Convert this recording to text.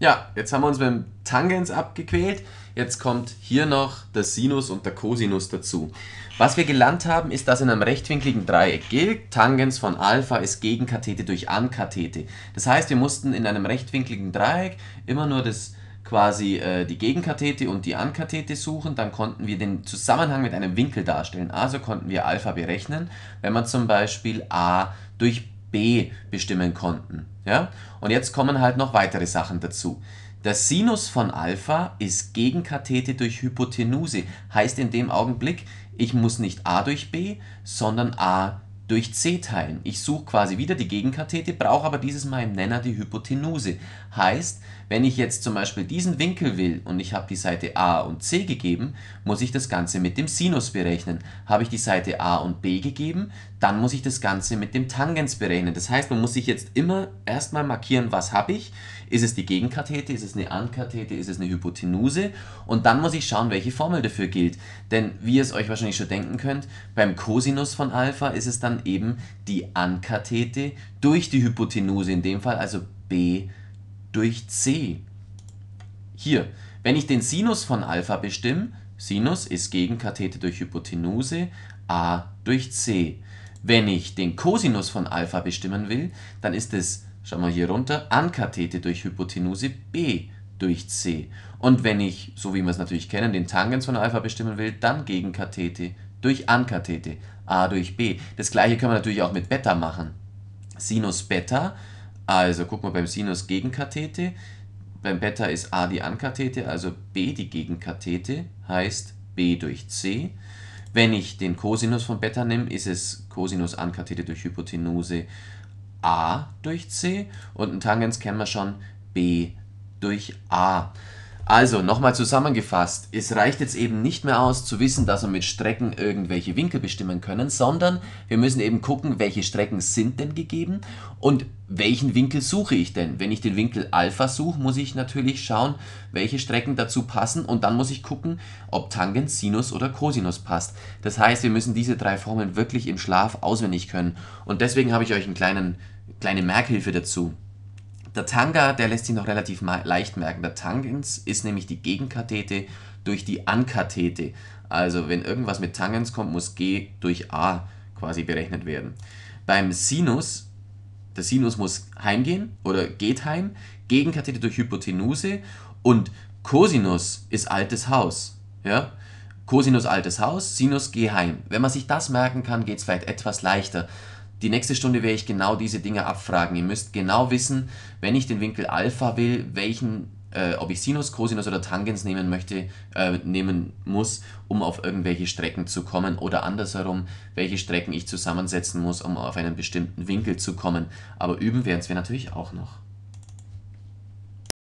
Ja, jetzt haben wir uns beim Tangens abgequält. Jetzt kommt hier noch der Sinus und der Cosinus dazu. Was wir gelernt haben, ist, dass in einem rechtwinkligen Dreieck gilt, Tangens von Alpha ist Gegenkathete durch Ankathete. Das heißt, wir mussten in einem rechtwinkligen Dreieck immer nur das quasi äh, die Gegenkathete und die Ankathete suchen, dann konnten wir den Zusammenhang mit einem Winkel darstellen. Also konnten wir Alpha berechnen, wenn man zum Beispiel a durch B b bestimmen konnten. Ja? Und jetzt kommen halt noch weitere Sachen dazu. Der Sinus von Alpha ist Gegenkathete durch Hypotenuse. Heißt in dem Augenblick, ich muss nicht a durch b, sondern a durch B durch c teilen. Ich suche quasi wieder die Gegenkathete, brauche aber dieses Mal im Nenner die Hypotenuse. Heißt, wenn ich jetzt zum Beispiel diesen Winkel will und ich habe die Seite a und c gegeben, muss ich das Ganze mit dem Sinus berechnen. Habe ich die Seite a und b gegeben, dann muss ich das Ganze mit dem Tangens berechnen. Das heißt, man muss sich jetzt immer erstmal markieren, was habe ich. Ist es die Gegenkathete, ist es eine Ankathete, ist es eine Hypotenuse? Und dann muss ich schauen, welche Formel dafür gilt. Denn wie ihr es euch wahrscheinlich schon denken könnt, beim Cosinus von Alpha ist es dann eben die Ankathete durch die Hypotenuse in dem Fall, also B durch C. Hier, wenn ich den Sinus von Alpha bestimme, Sinus ist Gegenkathete durch Hypotenuse, A durch C. Wenn ich den Cosinus von Alpha bestimmen will, dann ist es, schauen wir hier runter, Ankathete durch Hypotenuse B durch C. Und wenn ich, so wie wir es natürlich kennen, den Tangens von Alpha bestimmen will, dann Gegenkathete durch durch Ankathete, a durch b. Das gleiche können wir natürlich auch mit Beta machen. Sinus Beta, also gucken wir beim Sinus Gegenkathete, beim Beta ist a die Ankathete, also b die Gegenkathete, heißt b durch c. Wenn ich den Cosinus von Beta nehme, ist es Cosinus Ankathete durch Hypotenuse a durch c und einen Tangens kennen wir schon b durch a. Also, nochmal zusammengefasst, es reicht jetzt eben nicht mehr aus zu wissen, dass wir mit Strecken irgendwelche Winkel bestimmen können, sondern wir müssen eben gucken, welche Strecken sind denn gegeben und welchen Winkel suche ich denn. Wenn ich den Winkel Alpha suche, muss ich natürlich schauen, welche Strecken dazu passen und dann muss ich gucken, ob Tangens, Sinus oder Cosinus passt. Das heißt, wir müssen diese drei Formeln wirklich im Schlaf auswendig können und deswegen habe ich euch eine kleine Merkhilfe dazu der Tanga, der lässt sich noch relativ leicht merken. Der Tangens ist nämlich die Gegenkathete durch die Ankathete. Also wenn irgendwas mit Tangens kommt, muss G durch A quasi berechnet werden. Beim Sinus, der Sinus muss heimgehen oder geht heim, Gegenkathete durch Hypotenuse und Cosinus ist altes Haus. Ja? Cosinus altes Haus, Sinus geh heim. Wenn man sich das merken kann, geht es vielleicht etwas leichter. Die nächste Stunde werde ich genau diese Dinge abfragen. Ihr müsst genau wissen, wenn ich den Winkel Alpha will, welchen, äh, ob ich Sinus, Cosinus oder Tangens nehmen möchte, äh, nehmen muss, um auf irgendwelche Strecken zu kommen oder andersherum, welche Strecken ich zusammensetzen muss, um auf einen bestimmten Winkel zu kommen. Aber üben werden wir natürlich auch noch.